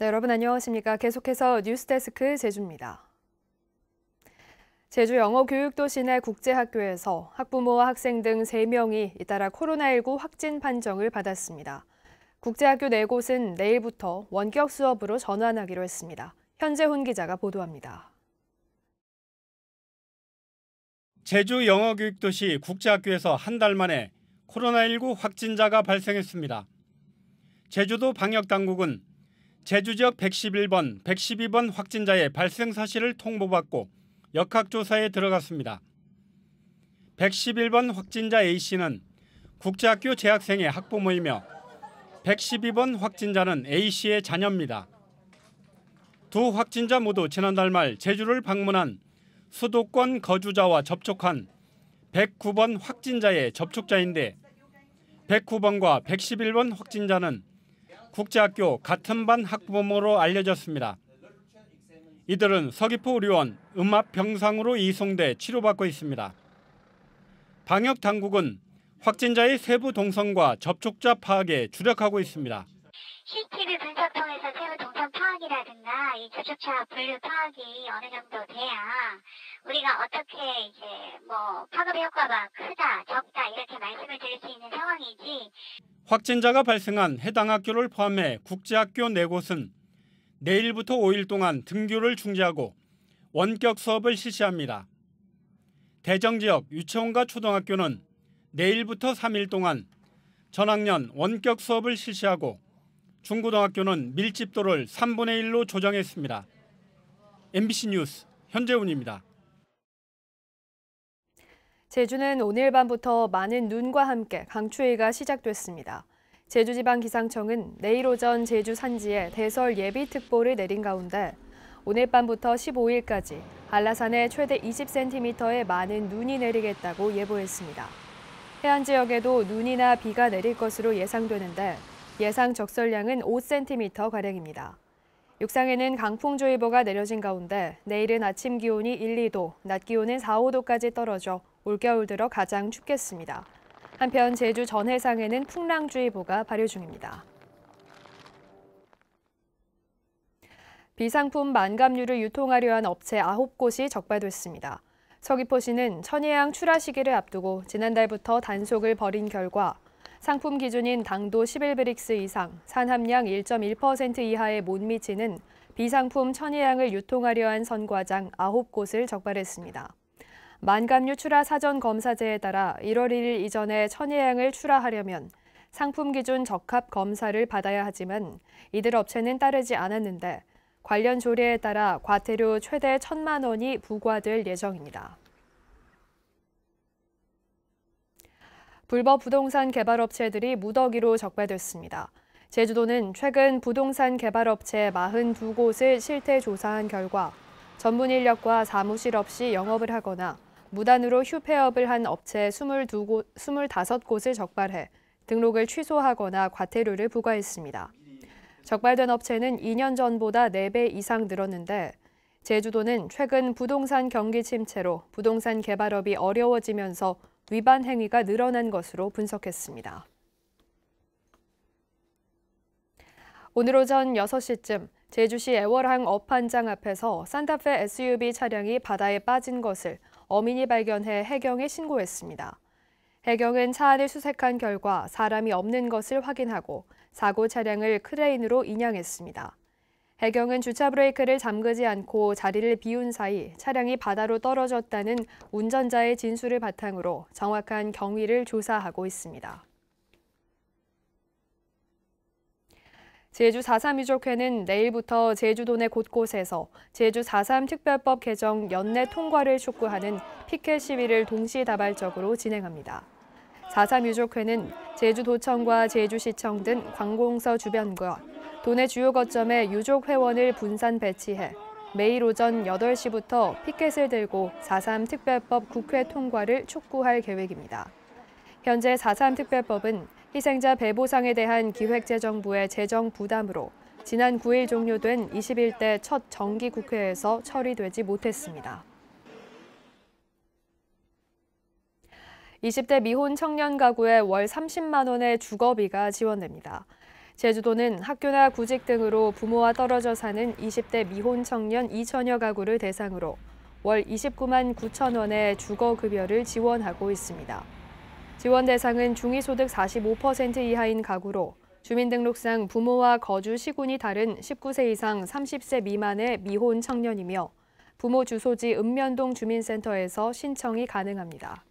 네, 여러분 안녕하십니까? 계속해서 뉴스데스크 제주입니다. 제주 영어교육도시내 국제학교에서 학부모와 학생 등 3명이 잇따라 코로나19 확진 판정을 받았습니다. 국제학교 4곳은 내일부터 원격 수업으로 전환하기로 했습니다. 현재훈 기자가 보도합니다. 제주 영어교육도시 국제학교에서 한 달 만에 코로나19 확진자가 발생했습니다. 제주도 방역당국은 제주 지역 111번, 112번 확진자의 발생 사실을 통보받고 역학조사에 들어갔습니다. 111번 확진자 A씨는 국제학교 재학생의 학부모이며 112번 확진자는 A씨의 자녀입니다. 두 확진자 모두 지난달 말 제주를 방문한 수도권 거주자와 접촉한 109번 확진자의 접촉자인데 109번과 111번 확진자는 국제학교 같은 반 학부모로 알려졌습니다. 이들은 서귀포 의료원 음압 병상으로 이송돼 치료받고 있습니다. 방역 당국은 확진자의 세부 동선과 접촉자 파악에 주력하고 있습니다. c t v 분석 통해서 세부 파악이라든가 이 조조차 분류 파악이 어느 정도 돼야 우리가 어떻게 이제 뭐 파급의 효과가 크다, 적다 이렇게 말씀을 드릴 수 있는 상황이지. 확진자가 발생한 해당 학교를 포함해 국제학교 4곳은 내일부터 5일 동안 등교를 중지하고 원격 수업을 실시합니다. 대정 지역 유치원과 초등학교는 내일부터 3일 동안 전학년 원격 수업을 실시하고 중고등학교는 밀집도를 3분의 1로 조정했습니다. MBC 뉴스 현재훈입니다. 제주는 오늘 밤부터 많은 눈과 함께 강추위가 시작됐습니다. 제주지방기상청은 내일 오전 제주 산지에 대설 예비특보를 내린 가운데 오늘 밤부터 15일까지 한라산에 최대 20cm의 많은 눈이 내리겠다고 예보했습니다. 해안 지역에도 눈이나 비가 내릴 것으로 예상되는데 예상 적설량은 5cm가량입니다. 육상에는 강풍주의보가 내려진 가운데 내일은 아침 기온이 1, 2도, 낮 기온은 4, 5도까지 떨어져 올겨울 들어 가장 춥겠습니다. 한편 제주 전 해상에는 풍랑주의보가 발효 중입니다. 비상품 만감류를 유통하려 한 업체 9곳이 적발됐습니다. 서귀포시는 천혜향 출하 시기를 앞두고 지난달부터 단속을 벌인 결과 상품 기준인 당도 11브릭스 이상, 산함량 1.1% 이하에 못 미치는 비상품 천혜향을 유통하려 한 선과장 9곳을 적발했습니다. 만감류 출하 사전 검사제에 따라 1월 1일 이전에 천혜향을 출하하려면 상품 기준 적합 검사를 받아야 하지만 이들 업체는 따르지 않았는데 관련 조례에 따라 과태료 최대 천만 원이 부과될 예정입니다. 불법 부동산 개발업체들이 무더기로 적발됐습니다. 제주도는 최근 부동산 개발업체 42곳을 실태 조사한 결과 전문 인력과 사무실 없이 영업을 하거나 무단으로 휴폐업을 한 업체 22곳, 25곳을 적발해 등록을 취소하거나 과태료를 부과했습니다. 적발된 업체는 2년 전보다 4배 이상 늘었는데 제주도는 최근 부동산 경기 침체로 부동산 개발업이 어려워지면서 위반 행위가 늘어난 것으로 분석했습니다. 오늘 오전 6시쯤 제주시 애월항 어판장 앞에서 산타페 SUV 차량이 바다에 빠진 것을 어민이 발견해 해경에 신고했습니다. 해경은 차 안을 수색한 결과 사람이 없는 것을 확인하고 사고 차량을 크레인으로 인양했습니다. 해경은 주차 브레이크를 잠그지 않고 자리를 비운 사이 차량이 바다로 떨어졌다는 운전자의 진술을 바탕으로 정확한 경위를 조사하고 있습니다. 제주 4.3 유족회는 내일부터 제주도 내 곳곳에서 제주 4.3 특별법 개정 연내 통과를 촉구하는 피켓 시위를 동시다발적으로 진행합니다. 4.3 유족회는 제주도청과 제주시청 등 관공서 주변과 도내 주요 거점에 유족 회원을 분산 배치해 매일 오전 8시부터 피켓을 들고 4.3 특별법 국회 통과를 촉구할 계획입니다. 현재 4.3 특별법은 희생자 배보상에 대한 기획재정부의 재정 부담으로 지난 9일 종료된 21대 첫 정기 국회에서 처리되지 못했습니다. 20대 미혼 청년 가구의 월 30만 원의 주거비가 지원됩니다. 제주도는 학교나 구직 등으로 부모와 떨어져 사는 20대 미혼 청년 2천여 가구를 대상으로 월 29만 9천 원의 주거급여를 지원하고 있습니다. 지원 대상은 중위소득 45% 이하인 가구로 주민등록상 부모와 거주 시군이 다른 19세 이상 30세 미만의 미혼 청년이며 부모 주소지 읍면동 주민센터에서 신청이 가능합니다.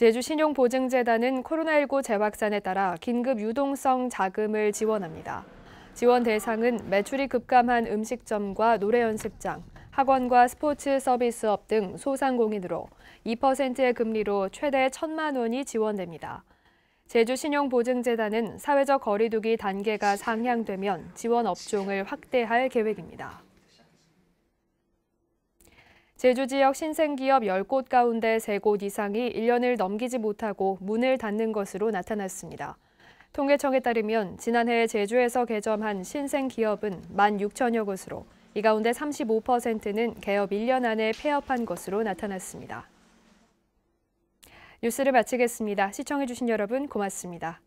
제주 신용보증재단은 코로나19 재확산에 따라 긴급 유동성 자금을 지원합니다. 지원 대상은 매출이 급감한 음식점과 노래연습장, 학원과 스포츠 서비스업 등 소상공인으로 2%의 금리로 최대 1천만 원이 지원됩니다. 제주신용보증재단은 사회적 거리두기 단계가 상향되면 지원 업종을 확대할 계획입니다. 제주 지역 신생기업 10곳 가운데 3곳 이상이 1년을 넘기지 못하고 문을 닫는 것으로 나타났습니다. 통계청에 따르면 지난해 제주에서 개점한 신생기업은 1 6 0 0 0여 곳으로 이 가운데 35%는 개업 1년 안에 폐업한 것으로 나타났습니다. 뉴스를 마치겠습니다. 시청해주신 여러분 고맙습니다.